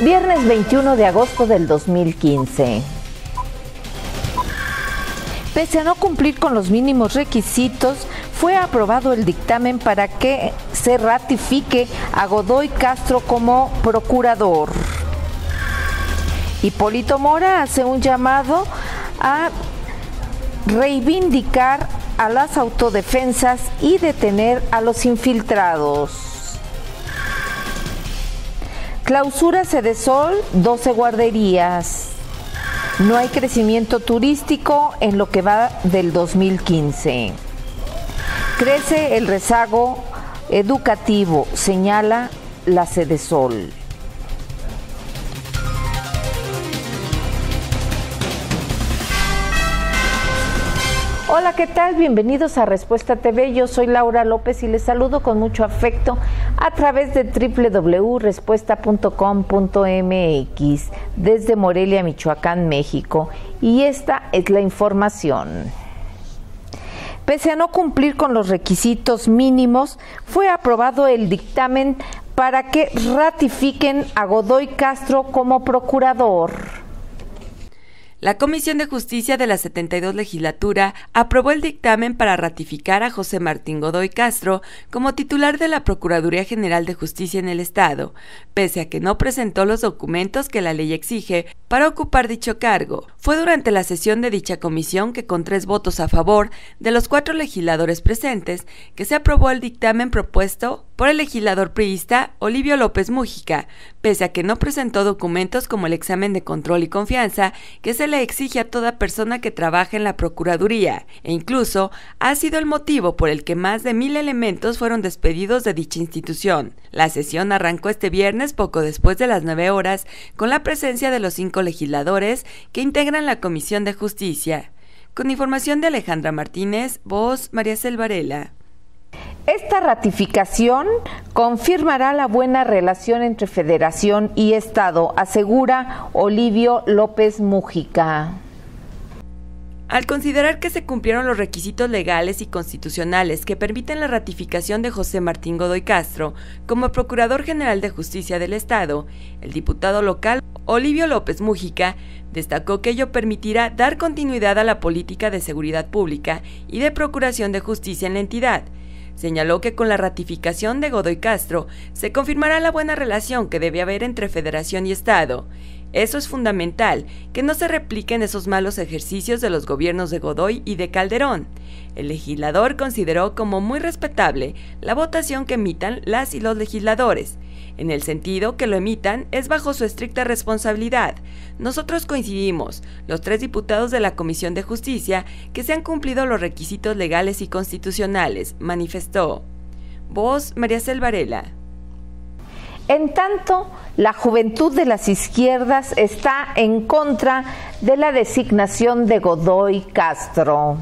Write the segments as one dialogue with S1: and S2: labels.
S1: viernes 21 de agosto del 2015. Pese a no cumplir con los mínimos requisitos, fue aprobado el dictamen para que se ratifique a Godoy Castro como procurador. Hipólito Mora hace un llamado a reivindicar a las autodefensas y detener a los infiltrados. Clausura Sol 12 guarderías. No hay crecimiento turístico en lo que va del 2015. Crece el rezago educativo, señala la Sol. Hola, ¿qué tal? Bienvenidos a Respuesta TV. Yo soy Laura López y les saludo con mucho afecto a través de www.respuesta.com.mx desde Morelia, Michoacán, México. Y esta es la información. Pese a no cumplir con los requisitos mínimos, fue aprobado el dictamen para que ratifiquen a Godoy Castro como procurador.
S2: La Comisión de Justicia de la 72 legislatura aprobó el dictamen para ratificar a José Martín Godoy Castro como titular de la Procuraduría General de Justicia en el Estado, pese a que no presentó los documentos que la ley exige para ocupar dicho cargo. Fue durante la sesión de dicha comisión que con tres votos a favor de los cuatro legisladores presentes que se aprobó el dictamen propuesto por el legislador priista Olivio López Mújica, pese a que no presentó documentos como el examen de control y confianza que se le exige a toda persona que trabaja en la Procuraduría, e incluso ha sido el motivo por el que más de mil elementos fueron despedidos de dicha institución. La sesión arrancó este viernes poco después de las 9 horas con la presencia de los cinco legisladores que integran la Comisión de Justicia. Con información de Alejandra Martínez, voz María Selvarela.
S1: Esta ratificación confirmará la buena relación entre Federación y Estado, asegura Olivio López Mújica.
S2: Al considerar que se cumplieron los requisitos legales y constitucionales que permiten la ratificación de José Martín Godoy Castro como Procurador General de Justicia del Estado, el diputado local Olivio López Mújica destacó que ello permitirá dar continuidad a la política de seguridad pública y de procuración de justicia en la entidad, Señaló que con la ratificación de Godoy Castro se confirmará la buena relación que debe haber entre federación y Estado. Eso es fundamental, que no se repliquen esos malos ejercicios de los gobiernos de Godoy y de Calderón. El legislador consideró como muy respetable la votación que emitan las y los legisladores, en el sentido que lo emitan es bajo su estricta responsabilidad. Nosotros coincidimos, los tres diputados de la Comisión de Justicia, que se han cumplido los requisitos legales y constitucionales, manifestó. Voz María Selvarela En tanto, la
S1: juventud de las izquierdas está en contra de la designación de Godoy Castro.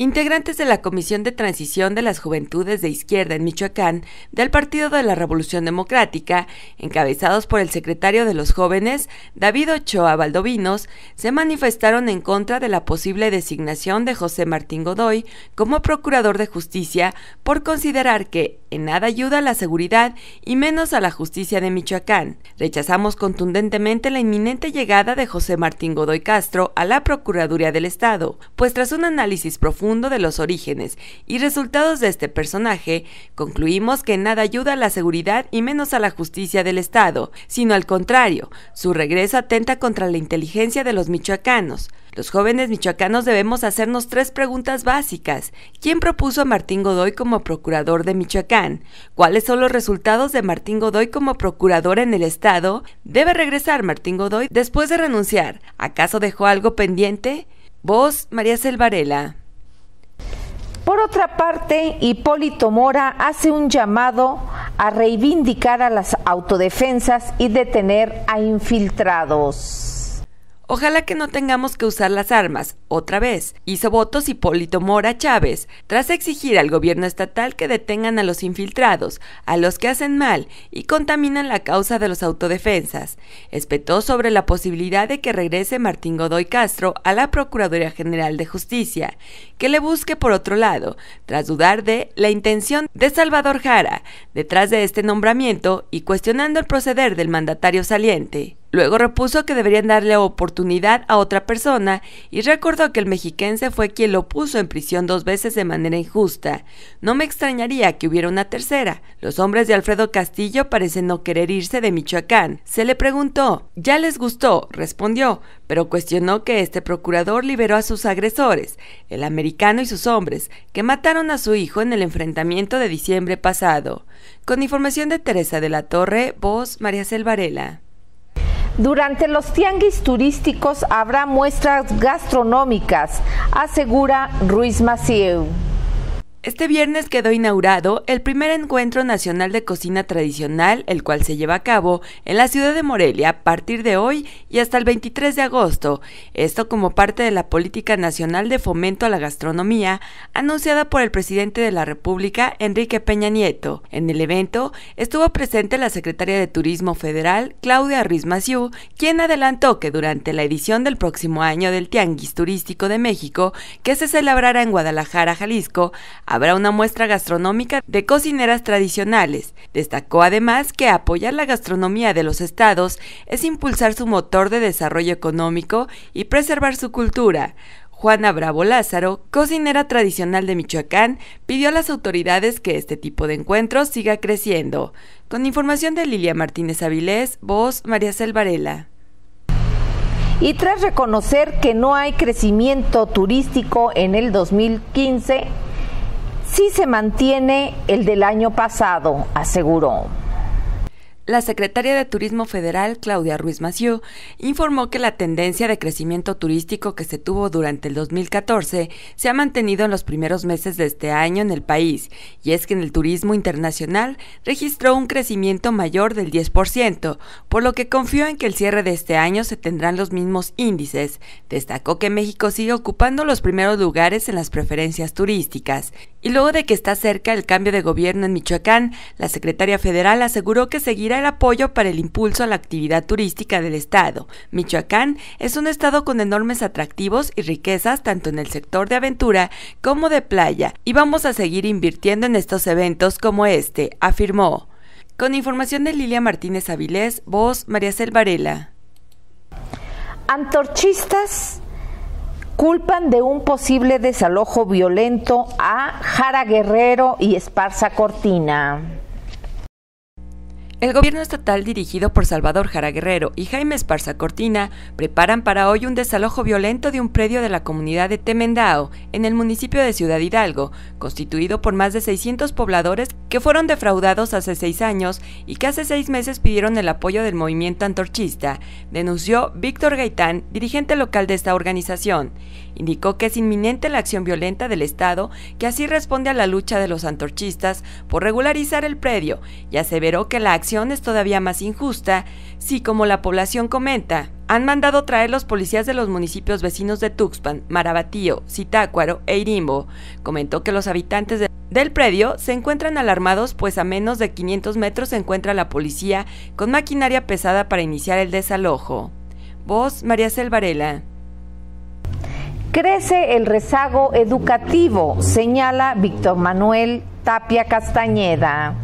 S2: Integrantes de la Comisión de Transición de las Juventudes de Izquierda en Michoacán del Partido de la Revolución Democrática, encabezados por el secretario de los jóvenes, David Ochoa Valdovinos, se manifestaron en contra de la posible designación de José Martín Godoy como Procurador de Justicia por considerar que, en nada ayuda a la seguridad y menos a la justicia de Michoacán. Rechazamos contundentemente la inminente llegada de José Martín Godoy Castro a la Procuraduría del Estado, pues tras un análisis profundo de los orígenes y resultados de este personaje, concluimos que en nada ayuda a la seguridad y menos a la justicia del Estado, sino al contrario, su regreso atenta contra la inteligencia de los michoacanos. Los jóvenes michoacanos debemos hacernos tres preguntas básicas. ¿Quién propuso a Martín Godoy como procurador de Michoacán? ¿Cuáles son los resultados de Martín Godoy como procurador en el Estado? ¿Debe regresar Martín Godoy después de renunciar? ¿Acaso dejó algo pendiente? Vos María Selvarela. Por otra parte,
S1: Hipólito Mora hace un llamado a reivindicar a las autodefensas y detener a infiltrados.
S2: Ojalá que no tengamos que usar las armas, otra vez, hizo votos Hipólito Mora Chávez, tras exigir al gobierno estatal que detengan a los infiltrados, a los que hacen mal y contaminan la causa de los autodefensas. Espetó sobre la posibilidad de que regrese Martín Godoy Castro a la Procuraduría General de Justicia, que le busque por otro lado, tras dudar de la intención de Salvador Jara detrás de este nombramiento y cuestionando el proceder del mandatario saliente. Luego repuso que deberían darle oportunidad a otra persona y recordó que el mexiquense fue quien lo puso en prisión dos veces de manera injusta. No me extrañaría que hubiera una tercera. Los hombres de Alfredo Castillo parecen no querer irse de Michoacán. Se le preguntó. Ya les gustó, respondió, pero cuestionó que este procurador liberó a sus agresores, el americano y sus hombres, que mataron a su hijo en el enfrentamiento de diciembre pasado. Con información de Teresa de la Torre, voz María Selvarela.
S1: Durante los tianguis turísticos habrá muestras gastronómicas, asegura Ruiz Macieu.
S2: Este viernes quedó inaugurado el primer encuentro nacional de cocina tradicional, el cual se lleva a cabo en la ciudad de Morelia a partir de hoy y hasta el 23 de agosto. Esto como parte de la política nacional de fomento a la gastronomía anunciada por el presidente de la República, Enrique Peña Nieto. En el evento estuvo presente la secretaria de Turismo Federal, Claudia Ruiz Maciú, quien adelantó que durante la edición del próximo año del Tianguis Turístico de México, que se celebrará en Guadalajara, Jalisco, habrá una muestra gastronómica de cocineras tradicionales. Destacó además que apoyar la gastronomía de los estados es impulsar su motor de desarrollo económico y preservar su cultura. Juana Bravo Lázaro, cocinera tradicional de Michoacán, pidió a las autoridades que este tipo de encuentros siga creciendo. Con información de Lilia Martínez Avilés, voz María Selvarela. Y tras reconocer que no hay
S1: crecimiento turístico en el 2015, sí se mantiene el del año pasado, aseguró
S2: la secretaria de Turismo Federal, Claudia Ruiz Maciú, informó que la tendencia de crecimiento turístico que se tuvo durante el 2014 se ha mantenido en los primeros meses de este año en el país, y es que en el turismo internacional registró un crecimiento mayor del 10%, por lo que confió en que el cierre de este año se tendrán los mismos índices. Destacó que México sigue ocupando los primeros lugares en las preferencias turísticas, y luego de que está cerca el cambio de gobierno en Michoacán, la secretaria federal aseguró que seguirá el apoyo para el impulso a la actividad turística del Estado. Michoacán es un estado con enormes atractivos y riquezas tanto en el sector de aventura como de playa, y vamos a seguir invirtiendo en estos eventos como este, afirmó. Con información de Lilia Martínez Avilés, voz María Selvarela.
S1: Antorchistas culpan de un posible desalojo violento a Jara Guerrero y Esparza Cortina.
S2: El gobierno estatal dirigido por Salvador Jara Guerrero y Jaime Esparza Cortina preparan para hoy un desalojo violento de un predio de la comunidad de Temendao, en el municipio de Ciudad Hidalgo, constituido por más de 600 pobladores que fueron defraudados hace seis años y que hace seis meses pidieron el apoyo del movimiento antorchista, denunció Víctor Gaitán, dirigente local de esta organización. Indicó que es inminente la acción violenta del Estado que así responde a la lucha de los antorchistas por regularizar el predio y aseveró que la acción es todavía más injusta Sí, como la población comenta, han mandado traer los policías de los municipios vecinos de Tuxpan, Marabatío, Citácuaro e Irimbo, comentó que los habitantes del predio se encuentran alarmados pues a menos de 500 metros se encuentra la policía con maquinaria pesada para iniciar el desalojo. Voz María Selvarela.
S1: Crece el rezago educativo, señala Víctor Manuel Tapia Castañeda.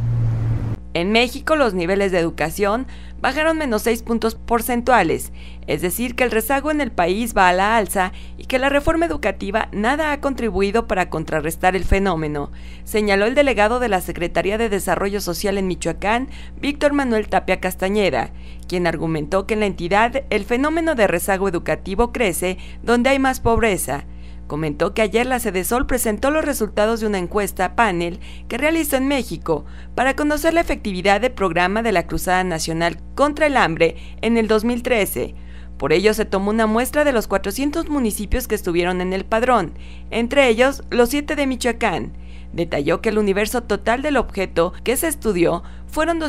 S2: En México los niveles de educación bajaron menos 6 puntos porcentuales, es decir, que el rezago en el país va a la alza y que la reforma educativa nada ha contribuido para contrarrestar el fenómeno, señaló el delegado de la Secretaría de Desarrollo Social en Michoacán, Víctor Manuel Tapia Castañeda, quien argumentó que en la entidad el fenómeno de rezago educativo crece donde hay más pobreza, Comentó que ayer la Sede Sol presentó los resultados de una encuesta panel que realizó en México para conocer la efectividad del programa de la Cruzada Nacional contra el Hambre en el 2013. Por ello se tomó una muestra de los 400 municipios que estuvieron en el padrón, entre ellos los 7 de Michoacán. Detalló que el universo total del objeto que se estudió fueron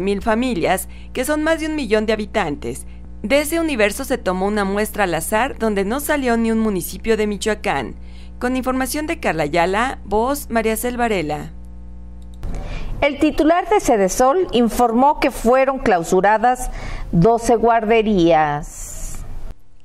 S2: mil familias, que son más de un millón de habitantes, de ese universo se tomó una muestra al azar donde no salió ni un municipio de Michoacán, con información de Carla Ayala, voz María Selvarela.
S1: El titular de Cedesol informó que fueron clausuradas 12 guarderías.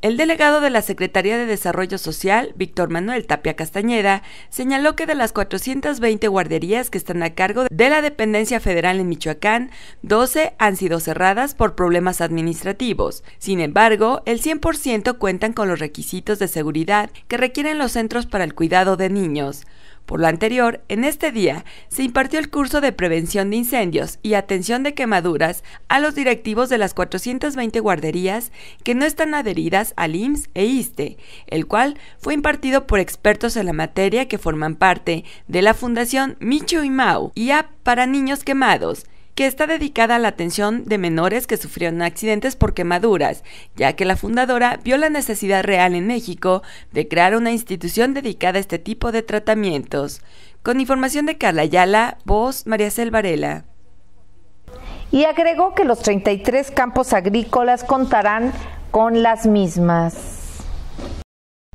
S2: El delegado de la Secretaría de Desarrollo Social, Víctor Manuel Tapia Castañeda, señaló que de las 420 guarderías que están a cargo de la dependencia federal en Michoacán, 12 han sido cerradas por problemas administrativos. Sin embargo, el 100% cuentan con los requisitos de seguridad que requieren los centros para el cuidado de niños. Por lo anterior, en este día se impartió el curso de prevención de incendios y atención de quemaduras a los directivos de las 420 guarderías que no están adheridas al IMSS e ISTE, el cual fue impartido por expertos en la materia que forman parte de la Fundación Micho y Mau y App para Niños Quemados, que está dedicada a la atención de menores que sufrieron accidentes por quemaduras, ya que la fundadora vio la necesidad real en México de crear una institución dedicada a este tipo de tratamientos. Con información de Carla Ayala, voz María Selvarela
S1: y agregó que los 33 campos agrícolas contarán con las mismas.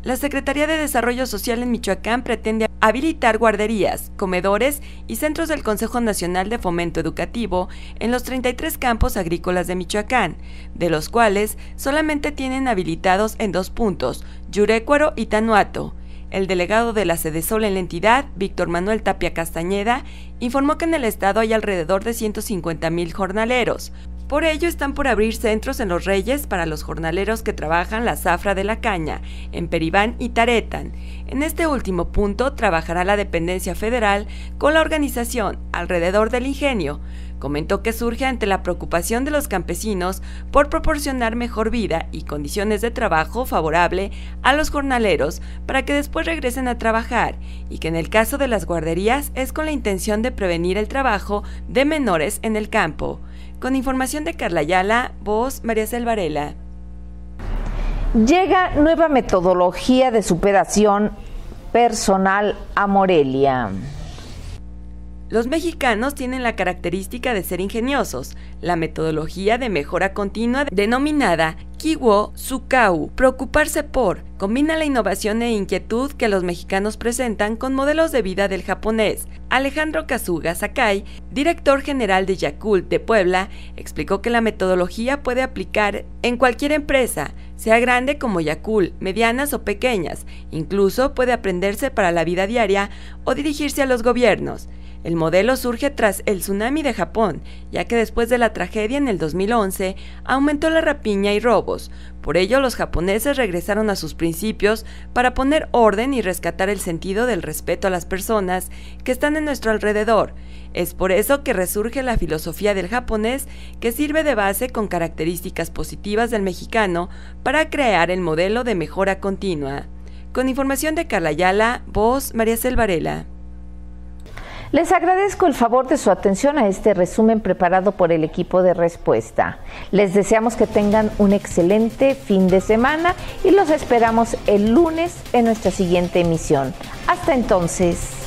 S2: La Secretaría de Desarrollo Social en Michoacán pretende habilitar guarderías, comedores y centros del Consejo Nacional de Fomento Educativo en los 33 campos agrícolas de Michoacán, de los cuales solamente tienen habilitados en dos puntos, Yurecuaro y Tanuato. El delegado de la sede Sol en la entidad, Víctor Manuel Tapia Castañeda, informó que en el estado hay alrededor de mil jornaleros. Por ello están por abrir centros en Los Reyes para los jornaleros que trabajan la zafra de la caña, en Peribán y Taretan. En este último punto trabajará la dependencia federal con la organización alrededor del ingenio. Comentó que surge ante la preocupación de los campesinos por proporcionar mejor vida y condiciones de trabajo favorable a los jornaleros para que después regresen a trabajar y que en el caso de las guarderías es con la intención de prevenir el trabajo de menores en el campo. Con información de Carla Ayala, voz María Selvarela.
S1: Llega nueva metodología de superación personal a Morelia.
S2: Los mexicanos tienen la característica de ser ingeniosos. La metodología de mejora continua denominada Kiwo Sukau, preocuparse por, combina la innovación e inquietud que los mexicanos presentan con modelos de vida del japonés. Alejandro Kazuga Sakai, director general de Yakult de Puebla, explicó que la metodología puede aplicar en cualquier empresa, sea grande como Yakul, medianas o pequeñas, incluso puede aprenderse para la vida diaria o dirigirse a los gobiernos. El modelo surge tras el tsunami de Japón, ya que después de la tragedia en el 2011 aumentó la rapiña y robos. Por ello, los japoneses regresaron a sus principios para poner orden y rescatar el sentido del respeto a las personas que están en nuestro alrededor. Es por eso que resurge la filosofía del japonés que sirve de base con características positivas del mexicano para crear el modelo de mejora continua. Con información de Carla Ayala, voz María Selvarela.
S1: Les agradezco el favor de su atención a este resumen preparado por el equipo de respuesta. Les deseamos que tengan un excelente fin de semana y los esperamos el lunes en nuestra siguiente emisión. Hasta entonces.